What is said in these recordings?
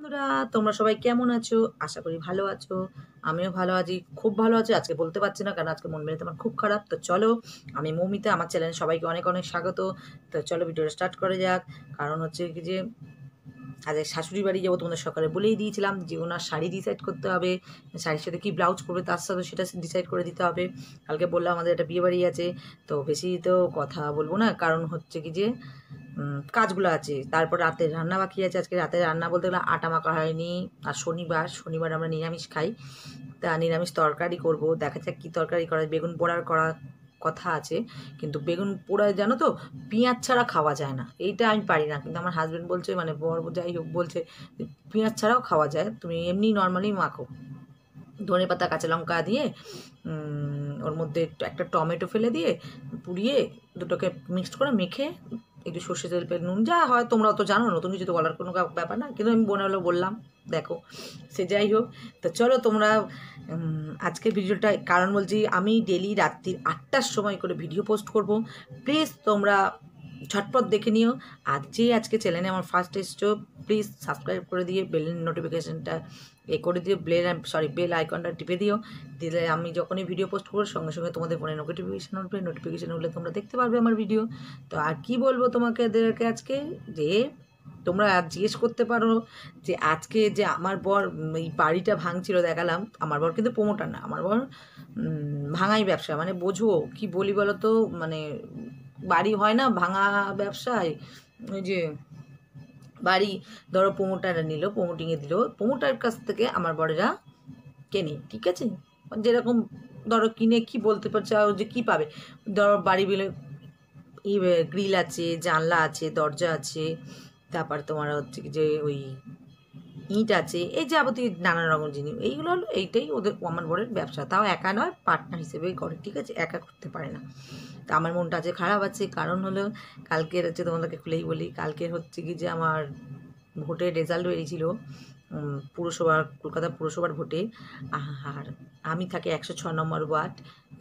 বন্ধুরা তোমরা সবাই কেমন আছো আশা করি ভালো আছো আমিও ভালো আছি খুব ভালো আছি আজকে বলতে পারছি না কারণ আজকে মন মেরে তোমার খুব খারাপ তো চলো আমি মৌমিতা আমার চ্যানেল সবাইকে অনেক অনেক স্বাগত তো চলো ভিডিওটা স্টার্ট করে যাক কারণ হচ্ছে কি যে আজ শাশুড়ি বাড়ি যাবো তোমাদের সকালে বলেই দিয়েছিলাম যে ওনার শাড়ি ডিসাইড করতে হবে শাড়ির সাথে কী ব্লাউজ করবে তার সাথে সেটা ডিসাইড করে দিতে হবে কালকে বললাম আমাদের একটা বিয়ে বাড়ি আছে তো বেশি তো কথা বলবো না কারণ হচ্ছে কি যে কাজগুলো আছে তারপর রাতে রান্না বাকি আছে আজকে রাতে রান্না বলতে গেলে আটা মাখা হয়নি আর শনিবার শনিবার আমরা নিরামিষ খাই তা নিরামিষ তরকারি করব দেখা যাক কী তরকারি করা বেগুন পোড়ার করা কথা আছে কিন্তু বেগুন পোড়ায় জানো তো পেঁয়াজ ছাড়া খাওয়া যায় না এইটা আমি পারি না কিন্তু আমার হাজব্যান্ড বলছে মানে বর যাই হোক বলছে পেঁয়াজ ছাড়াও খাওয়া যায় তুমি এমনি নর্মালি মাখো ধনে পাতা কাঁচা লঙ্কা দিয়ে ওর মধ্যে একটা টমেটো ফেলে দিয়ে পুড়িয়ে দুটোকে মিক্সড করে মেখে একটু সর্ষে তেল পেল নুন যা হয় তোমরা তো জানো নতুন কিছু তো বলার কোনো ব্যাপার না কিন্তু আমি বোনে বললাম দেখো সে যাই হোক তো চলো তোমরা আজকের ভিডিওটা কারণ বলছি আমি ডেলি রাত্রির আটটার সময় করে ভিডিও পোস্ট করব প্লিজ তোমরা ছটপট দেখে নিও আর যে আজকে চ্যানেলে আমার ফার্স্ট এসছো প্লিজ সাবস্ক্রাইব করে দিয়ে বেল নোটিফিকেশানটা এ করে দিও বেল সরি বেল আইকনটা টিপে দিও দিলে আমি যখনই ভিডিও পোস্ট করবো সঙ্গে সঙ্গে তোমাদের ফোনে নোটিফিকেশান উঠবে নোটিফিকেশান উঠলে তোমরা দেখতে পারবে আমার ভিডিও তো আর কি বলবো তোমাকে এদেরকে আজকে যে তোমরা জিজ্ঞেস করতে পারো যে আজকে যে আমার বর এই বাড়িটা ভাঙছিল দেখালাম আমার বর কিন্তু প্রমোটার না আমার বর ভাঙাই ব্যবসা মানে বোঝো কি বলি বলো তো মানে বাড়ি হয় না ভাঙা ব্যবসায় ওই যে বাড়ি ধরো প্রোমোটাররা নিল প্রোমোটিংয়ে দিল প্রোমোটার কাছ থেকে আমার বড়েরা কেনে ঠিক আছে যেরকম ধরো কিনে কি বলতে চাও যে কি পাবে ধরো বাড়ি বিলে গ্রিল আছে জানলা আছে দরজা আছে তারপর তোমার হচ্ছে যে ওই ইট আছে এই যাবতীয় নানা রকম জিনিস এইগুলো হলো এইটাই ওদের আমার বোর্ডের ব্যবসা তাও একা নয় পার্টনার হিসেবেই করে ঠিক আছে একা করতে পারে না তা আমার মনটা আছে খারাপ আছে কারণ হলো কালকের হচ্ছে তোমাদেরকে খুলেই বলি কালকে হচ্ছে কি যে আমার ভোটের রেজাল্ট বেরিয়েছিল পুরসভার কলকাতা পুরসভার ভোটে আর আমি থাকি একশো ছ নম্বর ওয়ার্ড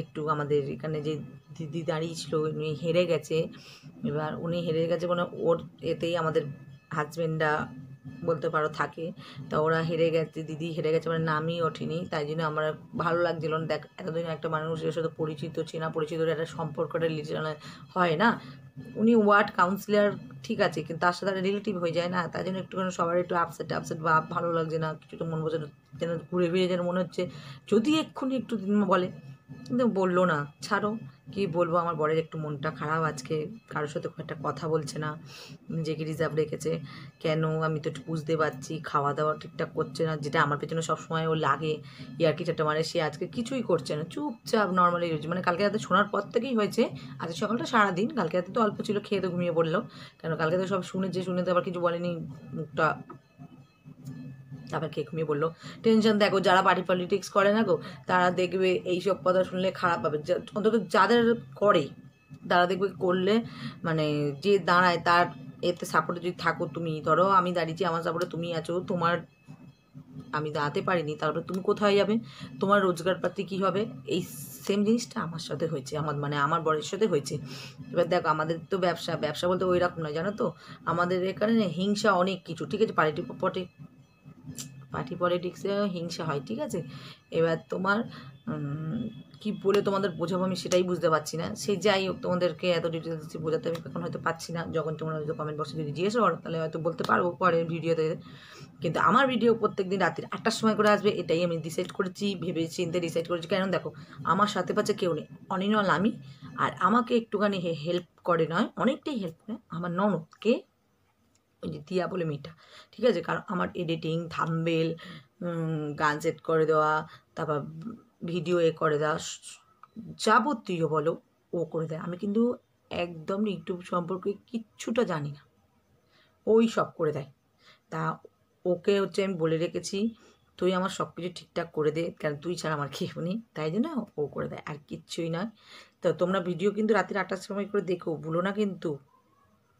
একটু আমাদের এখানে যে দিদি দাঁড়িয়েছিল উনি হেরে গেছে এবার উনি হেরে গেছে মানে ওর এতেই আমাদের হাজব্যান্ডরা বলতে পারো থাকে তা ওরা হেরে গেছে দিদি হেরে গেছে মানে নামই ওঠেনি তাই জন্য আমার ভালো লাগছিল না দেখ এতদিন একটা মানুষের সাথে পরিচিত চেনা পরিচিত একটা সম্পর্কটা রিলেশন হয় না উনি ওয়ার্ড কাউন্সিলর ঠিক আছে কিন্তু তার সাথে রিলেটিভ হয়ে যায় না তাই জন্য একটুখানি সবার একটু আপসেট আপসেট বা ভালো লাগছে না কিছু তো মন বসে যেন ঘুরে ফিরে যেন মনে হচ্ছে যদি এক্ষুনি একটু বলে কিন্তু বললো না ছাড়ো কি বলবো আমার বরের একটু মনটা খারাপ আজকে কারোর সাথে খুব একটা কথা বলছে না নিজেকে রিজার্ভ রেখেছে কেন আমি তো বুঝতে পারছি খাওয়া দাওয়া ঠিকঠাক করছে না যেটা আমার পেছনে সবসময় ও লাগে ইয়ার্কি চারটা মানে সে আজকে কিছুই করছে না চুপচাপ নর্মালি হয়েছে মানে কালকে রাতে শোনার পর থেকেই হয়েছে আজকে সকালটা সারাদিন কালকে রাতে তো অল্প ছিল খেয়ে তো ঘুমিয়ে পড়লো কেন কালকে তো সব শুনেছে শুনে তো আবার কিছু বলেনি মুখটা তারপর কে ঘুমিয়ে বললো টেনশন দেখো যারা পার্টি পলিটিক্স করে না গো তারা দেখবে এইসব কথা শুনলে খারাপ পাবে অন্তত যাদের করে তারা দেখবে করলে মানে যে দাঁড়ায় তার এতে সাপোর্টে যদি থাকো তুমি ধরো আমি দাঁড়িয়েছি আমার সাপোর্টে তুমি আছো তোমার আমি দাঁড়াতে পারিনি তারপরে তুমি কোথায় যাবে তোমার রোজগারপাতি কী হবে এই সেম জিনিসটা আমার সাথে হয়েছে আমার মানে আমার বরের সাথে হয়েছে এবার দেখো আমাদের তো ব্যবসা ব্যবসা বলতে ওই রকম নয় জানো তো আমাদের এখানে হিংসা অনেক কিছু ঠিক আছে পার্টি পটে পার্টি পলিটিক্সে হিংসা হয় ঠিক আছে এবার তোমার কি বলে তোমাদের বোঝাবো আমি সেটাই বুঝতে পারছি না সে যাই হোক তোমাদেরকে এত ডিটেলস বোঝাতে আমি এখন হয়তো পাচ্ছি না যখন তোমরা হয়তো কমেন্ট বক্সে যদি জিজ্ঞেস করো তাহলে হয়তো বলতে পারবো পরের ভিডিওতে কিন্তু আমার ভিডিও প্রত্যেক দিন রাত্রির আটটার সময় করে আসবে এটাই আমি ডিসাইড করেছি ভেবে চিন্তে ডিসাইড করেছি কেন দেখো আমার সাথে পাচ্ছে কেউ নেই অনিনল আমি আর আমাকে একটুখানি হেল্প করে নয় অনেকটাই হেল্প করে আমার ননদকে ওই যে দিয়া বলে মেয়েটা ঠিক আছে কারণ আমার এডিটিং থামবেল গান সেট করে দেওয়া তারপর ভিডিও এ করে দেওয়া যাবতীয় বলো ও করে দেয় আমি কিন্তু একদম ইউটিউব সম্পর্কে কিচ্ছুটা জানি না ওই সব করে দেয় তা ওকে হচ্ছে আমি বলে রেখেছি তুই আমার সব কিছু ঠিকঠাক করে দে কারণ তুই ছাড়া আমার খেয়েও নেই তাই জন্য ও করে দেয় আর কিচ্ছুই নয় তো তোমরা ভিডিও কিন্তু রাতের আটটার সময় করে দেখো ভুলো না কিন্তু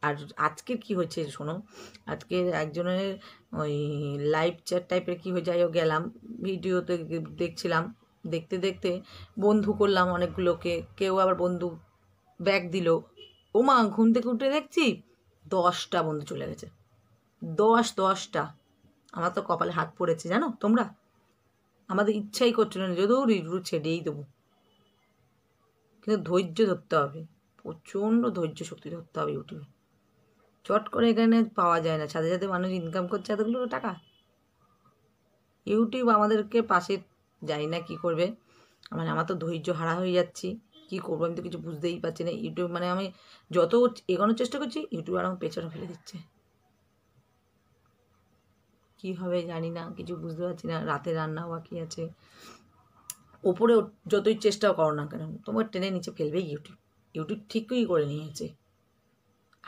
আর আজকের কি হয়েছে শোনো আজকে একজনের ওই লাইভ চ্যাট টাইপের কী হয়ে যাইও গেলাম ভিডিওতে দেখছিলাম দেখতে দেখতে বন্ধু করলাম অনেকগুলোকে কেউ আবার বন্ধু ব্যাগ দিল ওমা ঘুম থেকে উঠে দেখছি দশটা বন্ধু চলে গেছে দশ দশটা আমার তো কপালে হাত পড়েছে জানো তোমরা আমাদের ইচ্ছাই করছিল না যদিও রিরু ছেড়েই দেবো কিন্তু ধৈর্য ধরতে হবে প্রচণ্ড ধৈর্য শক্তি ধরতে হবে ইউটিউবে চট করে এখানে পাওয়া যায় না সাথে সাথে মানুষ ইনকাম করছে এতগুলো টাকা ইউটিউব আমাদেরকে পাশে যাই না কি করবে মানে আমার তো ধৈর্য হারা হয়ে যাচ্ছি কি করবো আমি তো কিছু বুঝতেই পারছি না ইউটিউব মানে আমি যত এগোনোর চেষ্টা করছি ইউটিউব আর আমার পেছনে ফেলে দিচ্ছে কি হবে জানি না কিছু বুঝতে পারছি না রাতে রান্না বাকি আছে ওপরে যতই চেষ্টা করো না কেন তোমার টেনে নিচে ফেলবে ইউটিউব ইউটিউব ঠিকই করে নিয়েছে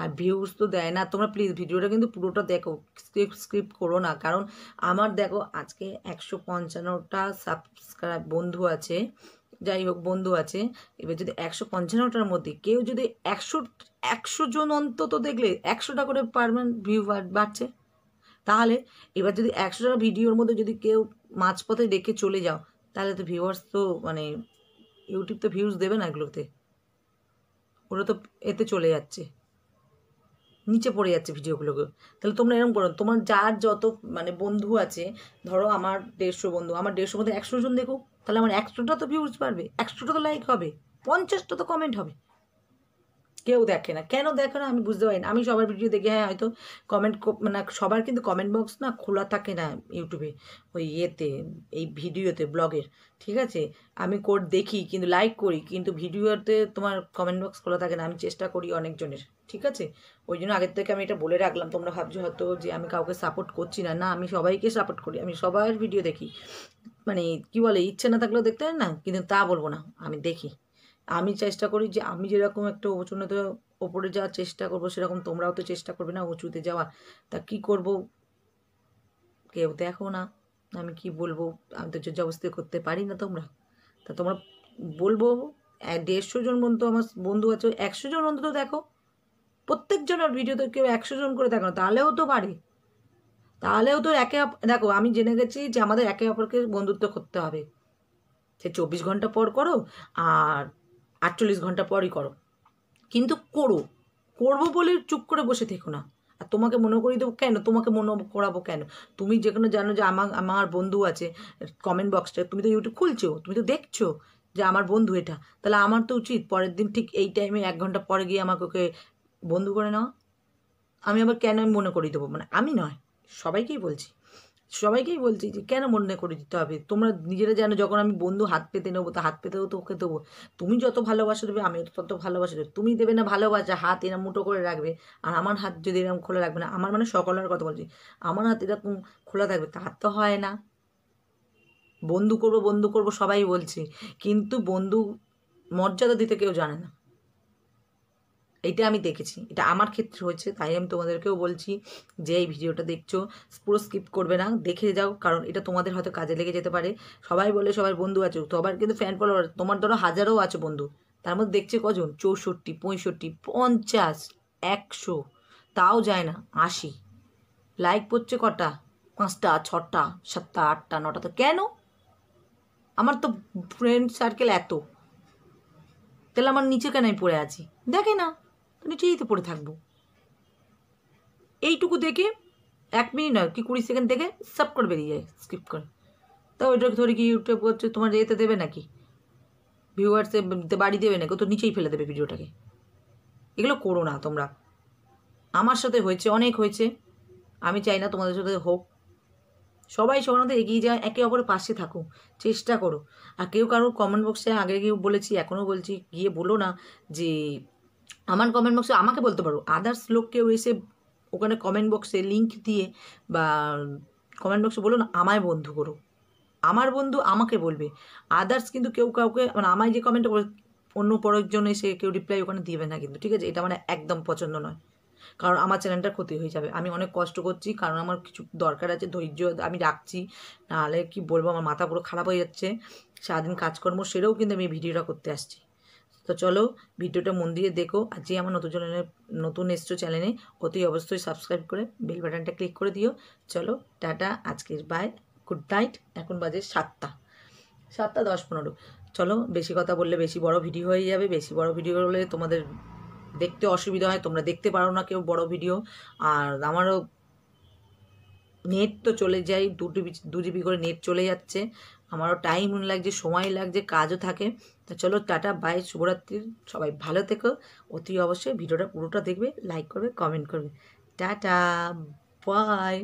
আর ভিউজ তো দেয় না তোমরা প্লিজ ভিডিওটা কিন্তু পুরোটা দেখো স্ক্রিপ্ট স্ক্রিপ্ট করো না কারণ আমার দেখো আজকে একশো পঞ্চান্নটা সাবস্ক্রাইব বন্ধু আছে যাই হোক বন্ধু আছে এবার যদি একশো পঞ্চান্নটার মধ্যে কেউ যদি একশো একশো জন অন্তত দেখলে একশোটা করে পারমানেন্ট ভিউ বাড়ছে তাহলে এবার যদি একশোটা ভিডিওর মধ্যে যদি কেউ মাঝপথে রেখে চলে যাও তাহলে তো ভিউয়ার্স তো মানে ইউটিউব তো ভিউজ দেবে না এগুলোতে ওরা তো এতে চলে যাচ্ছে নিচে পড়ে যাচ্ছে ভিডিওগুলোকে তাহলে তোমরা এরকম করো তোমার যার যত মানে বন্ধু আছে ধরো আমার দেড়শো বন্ধু আমার দেড়শো বন্ধু একশো জন দেখো তাহলে আমার একশোটা তো ভিউজ বাড়বে একশোটা তো লাইক হবে পঞ্চাশটা তো কমেন্ট হবে কেউ দেখে না কেন দেখে না আমি বুঝতে পারি না আমি সবার ভিডিও দেখে হ্যাঁ হয়তো কমেন্ট মানে সবার কিন্তু কমেন্ট বক্স না খোলা থাকে না ইউটিউবে ওই ইয়েতে এই ভিডিওতে ব্লগের ঠিক আছে আমি কোড দেখি কিন্তু লাইক করি কিন্তু ভিডিওতে তোমার কমেন্ট বক্স খোলা থাকে না আমি চেষ্টা করি অনেকজনের ঠিক আছে ওই জন্য আগের থেকে আমি এটা বলে রাখলাম তোমরা ভাবছো হয়তো যে আমি কাউকে সাপোর্ট করছি না না আমি সবাইকে সাপোর্ট করি আমি সবার ভিডিও দেখি মানে কি বলে ইচ্ছে না থাকলেও দেখতে হয় না কিন্তু তা বলবো না আমি দেখি আমি চেষ্টা করি যে আমি যেরকম একটা উঁচুতে ওপরে যাওয়ার চেষ্টা করব সেরকম তোমরাও তো চেষ্টা করবে না উঁচুতে যাওয়ার তা কি করব কেউ দেখো না আমি কি বলবো আমি তো জবস্তি করতে পারি না তোমরা তা তোমরা বলবো দেড়শো জন বন্ধু আমার বন্ধু আছে একশো জন অন্তত দেখো প্রত্যেকজনের ভিডিও তো কেউ একশো জন করে দেখো না তাহলেও তো পারি তাহলেও তো একে দেখো আমি জেনে গেছি যে আমাদের একে অপরকে বন্ধুত্ব করতে হবে সে চব্বিশ ঘন্টা পর করো আর আটচল্লিশ ঘন্টা পরই করো কিন্তু করো করবো বলে চুপ করে বসে থেকো না আর তোমাকে মনে করিয়ে দেবো কেন তোমাকে মনে করাবো কেন তুমি যেখানে জানো যে আমার আমার বন্ধু আছে কমেন্ট বক্সটা তুমি তো ইউটিউব খুলছো তুমি তো দেখছো যে আমার বন্ধু এটা তাহলে আমার তো উচিত পরের দিন ঠিক এই টাইমে এক ঘন্টা পরে গিয়ে আমাকে ওকে বন্ধু করে নেওয়া আমি আবার কেন মনে করিয়ে দেবো মানে আমি নয় সবাইকেই বলছি সবাইকেই বলছি যে কেন মনে করে দিতে হবে তোমরা নিজেরা জানো যখন আমি বন্ধু হাত পেতে নেবো তো হাত পেতেও তো ওকে দেবো তুমি যত ভালোবাসা দেবে আমিও তত ভালোবাসা দেবো তুমি দেবে না ভালোবাসা হাত এরম মুঠো করে রাখবে আর আমার হাত যদি এরম খোলা রাখবে না আমার মানে সকলের কথা বলছি আমার হাত এরকম খোলা থাকবে হাত তো হয় না বন্ধু করব বন্ধু করব সবাই বলছি কিন্তু বন্ধু মর্যাদা দিতে কেউ জানে না এটা আমি দেখেছি এটা আমার ক্ষেত্রে হয়েছে তাই আমি তোমাদেরকেও বলছি যে এই ভিডিওটা দেখছো পুরো স্কিপ করবে না দেখে যাও কারণ এটা তোমাদের হয়তো কাজে লেগে যেতে পারে সবাই বলে সবার বন্ধু আছে তো আবার কিন্তু ফ্যান ফলোয়ার তোমার ধরো হাজারও আছে বন্ধু তার মধ্যে দেখছে কজন চৌষট্টি পঁয়ষট্টি পঞ্চাশ একশো তাও যায় না আশি লাইক পড়ছে কটা পাঁচটা ছটা সাতটা আটটা নটা তো কেন আমার তো ফ্রেন্ড সার্কেল এত তাহলে আমার নিচে কেন আমি পড়ে আছি দেখে না তো নিচেই তো পড়ে থাকবো এইটুকু দেখে এক মিনিট নয় কি কুড়ি সেকেন্ড দেখে সাপ করে বেরিয়ে যায় স্কিপ করে তাও ওইটা ধরে কি ইউটিউব করছে তোমার এতে দেবে নাকি ভিউয়ার্সে বাড়ি দেবে নাকি তো নিচেই ফেলে দেবে ভিডিওটাকে এগুলো করো না তোমরা আমার সাথে হয়েছে অনেক হয়েছে আমি চাই না তোমাদের সাথে হোক সবাই মধ্যে এগিয়ে যায় একে অপরের পাশে থাকো চেষ্টা করো আর কেউ কারো কমেন্ট বক্সে আগে গিয়ে বলেছি এখনও বলছি গিয়ে বলো না যে আমার কমেন্ট বক্সে আমাকে বলতে পারো আদার্স লোককেও এসে ওখানে কমেন্ট বক্সে লিঙ্ক দিয়ে বা কমেন্ট বক্সে বলুন আমায় বন্ধু করো আমার বন্ধু আমাকে বলবে আদার্স কিন্তু কেউ কাউকে মানে আমায় যে কমেন্ট করে অন্য পরেরজন এসে কেউ রিপ্লাই ওখানে দিবে না কিন্তু ঠিক আছে এটা মানে একদম পছন্দ নয় কারণ আমার চ্যানেলটা ক্ষতি হয়ে যাবে আমি অনেক কষ্ট করছি কারণ আমার কিছু দরকার আছে ধৈর্য আমি রাখছি নাহলে কি বলবো আমার মাথা পুরো খারাপ হয়ে যাচ্ছে সারাদিন কাজকর্ম সেরেও কিন্তু আমি ভিডিওটা করতে আসছি তো চলো ভিডিওটা মন দিয়ে দেখো আর যে আমার নতুন চ্যানেলে নতুন এসছো চ্যানেলে অতি অবশ্যই সাবস্ক্রাইব করে বেল বাটনটা ক্লিক করে দিও চলো টাটা আজকের বাই গুড নাইট এখন বাজে সাতটা সাতটা দশ পনেরো চলো বেশি কথা বললে বেশি বড় ভিডিও হয়ে যাবে বেশি বড় ভিডিও হলে তোমাদের দেখতে অসুবিধা হয় তোমরা দেখতে পারো না কেউ বড় ভিডিও আর আমারও নেট তো চলে যায় দু জিবি দু জিবি করে নেট চলে যাচ্ছে আমারও টাইম লাগছে সময় লাগছে কাজও থাকে তো চলো টাটা বাই শুভরাত্রির সবাই ভালো থেকো অতি অবশ্যই ভিডিওটা পুরোটা দেখবে লাইক করবে কমেন্ট করবে টাটা বাই